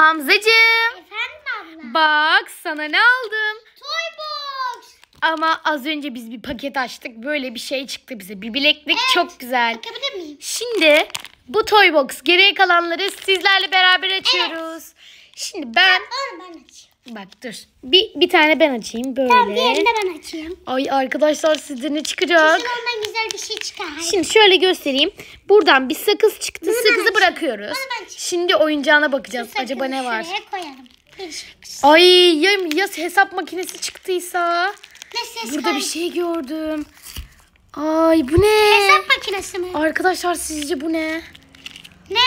Hamzacığım. Efendim abla. Bak sana ne aldım. Toybox. Ama az önce biz bir paket açtık. Böyle bir şey çıktı bize. Bir bileklik evet. çok güzel. Bakabilir miyim? Şimdi bu toybox box geriye kalanları sizlerle beraber açıyoruz. Evet. Şimdi ben, ben, ben Bak dur. Bir, bir tane ben açayım böyle. Tamam diğerini de ben açayım. Ay arkadaşlar sizde ne çıkacak? Kesin ondan güzel bir şey çıkar. Şimdi şöyle göstereyim. Buradan bir sakız çıktı. Bunu Sakızı bırakıyoruz. Şimdi oyuncağına bakacağız. Acaba ne var? Şuraya koyalım. Ay ya, ya hesap makinesi çıktıysa? Ne ses Burada var? bir şey gördüm. Ay bu ne? Hesap makinesi mi? Arkadaşlar sizce bu ne? Ne?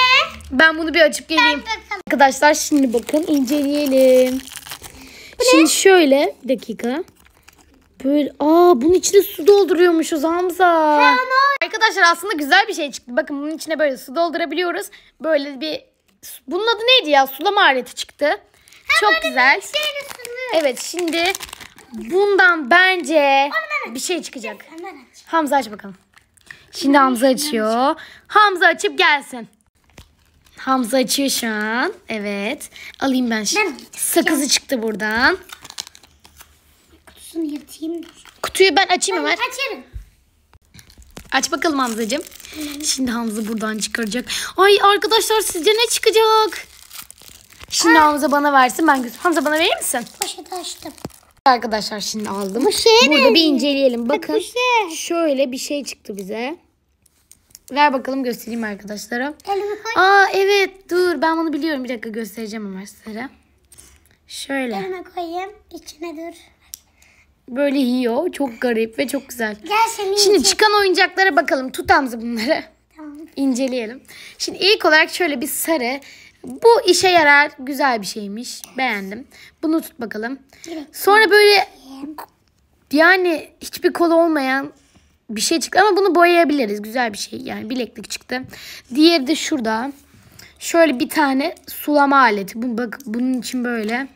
Ben bunu bir açıp geleyim. Ben Arkadaşlar şimdi bakın inceleyelim. Şimdi şöyle bir dakika. Böyle aa bunun içine su dolduruyormuşuz Hamza. Arkadaşlar aslında güzel bir şey çıktı. Bakın bunun içine böyle su doldurabiliyoruz. Böyle bir bunun adı neydi ya? Sulama aleti çıktı. Çok güzel. Şey evet şimdi bundan bence bir şey çıkacak. Hamza aç bakalım. Şimdi Hamza açıyor. Hamza açıp gelsin. Hamza açıyor şu an. Evet. Alayım ben şimdi. Ben Sakızı çıktı buradan. Kutusunu yırtayım. Kutuyu ben açayım hemen. Açarım. Aç bakalım Hamzacığım. Şimdi Hamza buradan çıkaracak. Ay arkadaşlar sizce ne çıkacak? Şimdi Aa. Hamza bana versin. Ben göz. Hamza bana verir misin? Poşeti açtım. Arkadaşlar şimdi aldım. Bu şey Burada ne? bir inceleyelim. Bakın. Poşet. Şöyle bir şey çıktı bize. Ver bakalım göstereyim arkadaşlara. Elimi koy. Aa evet dur ben bunu biliyorum. Bir dakika göstereceğim ama Şöyle. Elime koyayım. içine dur. Böyle yiyor. Çok garip ve çok güzel. Gel seni Şimdi yiyecek. çıkan oyuncaklara bakalım. Tutamızı bunları. Tamam. İnceleyelim. Şimdi ilk olarak şöyle bir sarı. Bu işe yarar. Güzel bir şeymiş. Beğendim. Bunu tut bakalım. Sonra böyle yani hiçbir kolu olmayan bir şey çıktı ama bunu boyayabiliriz. Güzel bir şey yani bileklik çıktı. Diğeri de şurada. Şöyle bir tane sulama aleti. Bu, bak bunun için böyle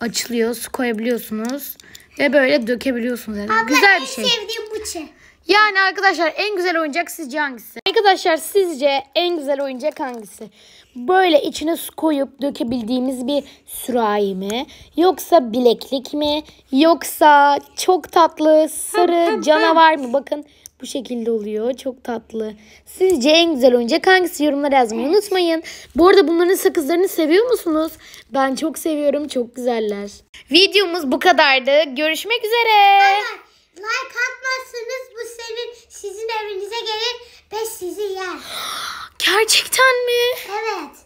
açılıyor. Su koyabiliyorsunuz. Ve böyle dökebiliyorsunuz. Yani. Abla güzel bir şey. sevdiğim bıçı. Yani arkadaşlar en güzel oyuncak sizce hangisi? Arkadaşlar sizce en güzel oyuncak hangisi? Böyle içine su koyup dökebildiğimiz bir sürahi mi? Yoksa bileklik mi? Yoksa çok tatlı sarı canavar mı? Bakın bu şekilde oluyor. Çok tatlı. Sizce en güzel oyuncak hangisi? Yorumlara yazmayı unutmayın. Bu arada bunların sakızlarını seviyor musunuz? Ben çok seviyorum. Çok güzeller. Videomuz bu kadardı. Görüşmek üzere. Bye Like atmazsanız bu senin sizin evinize gelir ve sizi yer. Gerçekten mi? Evet.